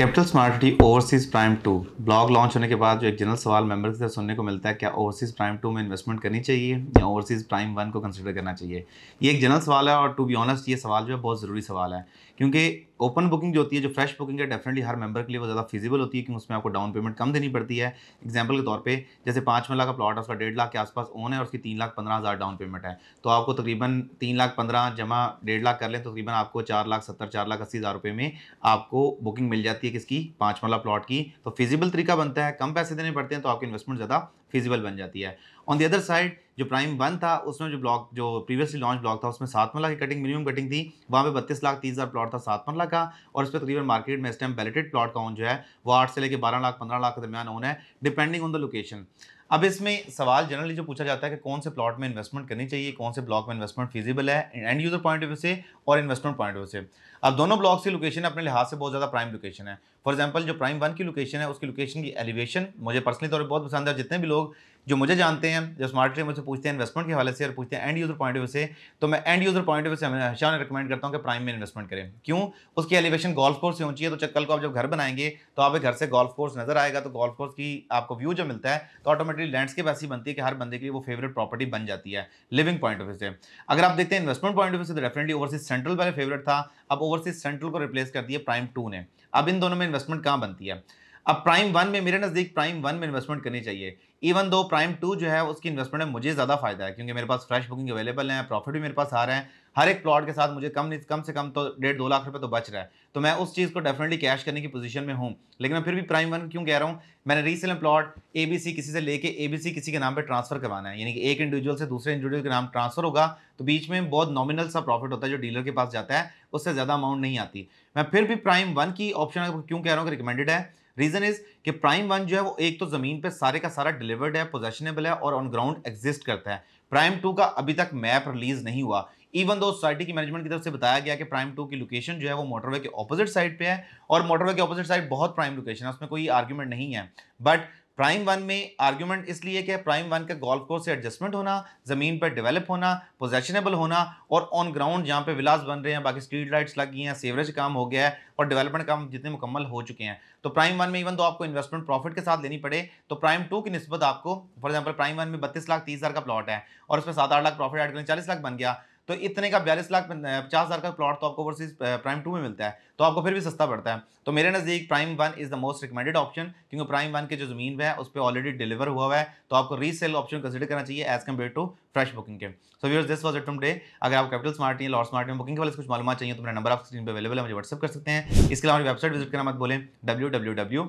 capital Smart City overseas prime two block launch होने के बाद जो एक जनरल सवाल मेंबर से सुनने को मिलता है क्या ओवरसीज प्राइम टू में इन्वेस्टमेंट करनी चाहिए या ओवरसीज प्राइम वन को कंसिडर करना चाहिए ये एक जनरल सवाल है और टू बी ऑनेस्ट ये सवाल जो है बहुत ज़रूरी सवाल है क्योंकि ओपन बुकिंग जो होती है जो फ्रेश बुकिंग है डेफिनेटली हर मेंबर के लिए वो ज़्यादा फिजिबल होती है क्योंकि उसमें आपको डाउन पेमेंट कम देनी पड़ती है एग्जाम्पल के तौर पर जैसे पाँच मिला का प्लॉट है उसका डेढ़ लाख के आसपास ओन है और उसकी तीन लाख पंद्रह हज़ार डाउन पेमेंट है तो आपको तकरीबन तीन लाख पंद्रह जमा डेढ़ लाख कर लें तो तकरीबन आपको चार लाख सत्तर चार लाख अस्सी हज़ार रुपये में आपको बुकिंग मिल जाती है थी किसकी पांच मरला प्लॉट की तो फिजिबल तरीका बनता है कम पैसे देने पड़ते हैं तो आपकी इन्वेस्टमेंट ज़्यादा फिजिबल बन जाती है ऑन द अदर साइड जो प्राइम वन था उसमें जो ब्लॉक जो प्रीवियसली लॉन्च ब्लॉक था उसमें सात मरला की कटिंग मिनिमम कटिंग थी वहाँ पे बत्तीस लाख तीस हज़ार प्लॉट था सात मरला का और उस पर तकरीबन मार्केट में इस टाइम बैलेटेड प्लॉट का ऑन जो है वो आठ से लेकर बारह लाख पंद्रह लाख के दरमियान ऑन है डिपेंडिंग ऑन द लोकेशन अब इसमें सवाल जनरली जो पूछा जाता है कि कौन से प्लॉट में इन्वेस्टमेंट करनी चाहिए कौन से ब्लॉक में इन्वेस्टमेंट फिजिबल है end user point of view से और इन्वेस्टमेंट पॉइंट ऑफ व्यू से अब दोनों ब्लॉक्स की लोकेशन अपने लिहाज से बहुत ज़्यादा प्राइम लोकेशन है फॉर एग्जाम्पल जो प्राइम वन की लोकेशन है उसकी लोकेशन की एलिवेशन मुझे पर्सनली तौर पर बहुत पसंद है जितने भी लोग जो मुझे जानते हैं जो स्मार्ट ट्रेड मुझसे पूछते हैं इन्वेस्टमेंट के हवाले से और पूछते हैं end user point of view से तो मैं end user point of view से हमेशा रिकमेंड करता हूँ कि प्राइम में इन्वेस्टमेंट करें क्यों उसकी एलिवेशन गोल्फ कोर्स से ऊंची है तो चक्कल को आप जब घर बनाएंगे तो आप घर से गोल्फ कोर्स नजर आएगा तो गोल्फ कोर्स की आपको व्यू जो मिलता है तो ऑटोमेटिकली लैंडस्केप ऐसी बनती है कि हर बंदे के लिए वो फेवरेट प्रॉपर्टी बन जाती है लिविंग पॉइंट ऑफ व्यू से अगर आप देखते हैं इन्वेस्टमेंट पॉइंट ऑफ व्यू से तो डेफिनेटली ओवरसीज सेंट्रल पहले फेवरेट था अब ओवरसीज सेंट्रल को रिप्लेस कर दिया प्राइम टू ने अब इन दोनों में इन्वेस्टमेंट कहाँ बनती है अब प्राइम वन में मेरे नज़दीक प्राइम वन में इन्वेस्टमेंट करनी चाहिए इवन दो प्राइम टू जो है उसकी इन्वेस्टमेंट में मुझे ज़्यादा फायदा है क्योंकि मेरे पास फ्रेश बुकिंग अवेलेबल है प्रॉफिट भी मेरे पास आ रहे हैं हर एक प्लॉट के साथ मुझे कम कम से कम तो डेढ़ दो लाख रुपये तो बच रहा है तो मैं उस चीज़ को डेफिनेटली कैश करने की पोजीशन में हूँ लेकिन मैं फिर भी प्राइम वन क्यों कह रहा हूँ मैंने resale plot A B C किसी से लेके ए बी सी किसी के नाम पर ट्रांसफर करवाना है यानी कि एक इंडिविजुअल से दूसरे इंडिविजुअल के नाम ट्रांसफर होगा तो बीच में बहुत नॉमिनल सा प्रॉफिट होता है जो डीलर के पास जाता है उससे ज़्यादा अमाउंट नहीं आती मैं फिर भी प्राइम वन की ऑप्शन क्यों कह रहा हूँ कि रिकमेंडेड है रीजन इज कि प्राइम वन जो है वो एक तो जमीन पे सारे का सारा डिलीवर्ड है पोजेशनेबल है और ऑन ग्राउंड एग्जिस्ट करता है प्राइम टू का अभी तक मैप रिलीज नहीं हुआ इवन दो सोसाइटी की मैनेजमेंट की तरफ से बताया गया कि प्राइम टू की लोकेशन जो है वो मोटरवे के ऑपोजिट साइड पे है और मोटरवे के ऑपोजिट साइड बहुत प्राइम लोकेशन है उसमें कोई आर्ग्यूमेंट नहीं है बट प्राइम वन में आर्ग्यूमेंट इसलिए कि प्राइम वन का गोल्फ कोर्स से एडजस्टमेंट होना ज़मीन पर डेवलप होना पोजेशनेबल होना और ऑन ग्राउंड जहाँ पे विलास बन रहे हैं बाकी स्ट्रीट लाइट्स लग गई हैं सीवरेज काम हो गया है और डेवलपमेंट काम जितने मुकम्मल हो चुके हैं तो प्राइम वन में इवन तो आपको इन्वेस्टमेंट प्रॉफिट के साथ लेनी पड़े तो प्राइम टू की नस्बत आपको फॉर एग्जाम्पल प्राइम वन में बत्तीस लाख तीस हज़ार का प्लॉट है और उसमें सात आठ लाख प्रॉफिट एड करें चालीस लाख बन गया तो इतने का बयालीस लाख पचास हज़ार का प्लॉट तो आपको वर्सेज प्राइम टू में मिलता है तो आपको फिर भी सस्ता पड़ता है तो मेरे नज़दीक prime one is the most recommended option क्योंकि प्राइम वन के जो ज़मीन है उस पर ऑलरेडी डिलीवर हुआ हुआ है तो आपको रीसेल ऑप्शन कंसिडर करना चाहिए as compare to fresh booking के so viewers this was it day अगर आप कैपिटल स्मार्ट या लॉर्ड स्मार्ट में बुकिंग के वाले कुछ मालूम चाहिए तो मेरा नंबर आप स्क्रीन पर अवेलेबल है मुझे व्हाट्सअप कर सकते हैं इसके अलावा वेबसाइट विजिट करना मत बोलें डब्ल्यू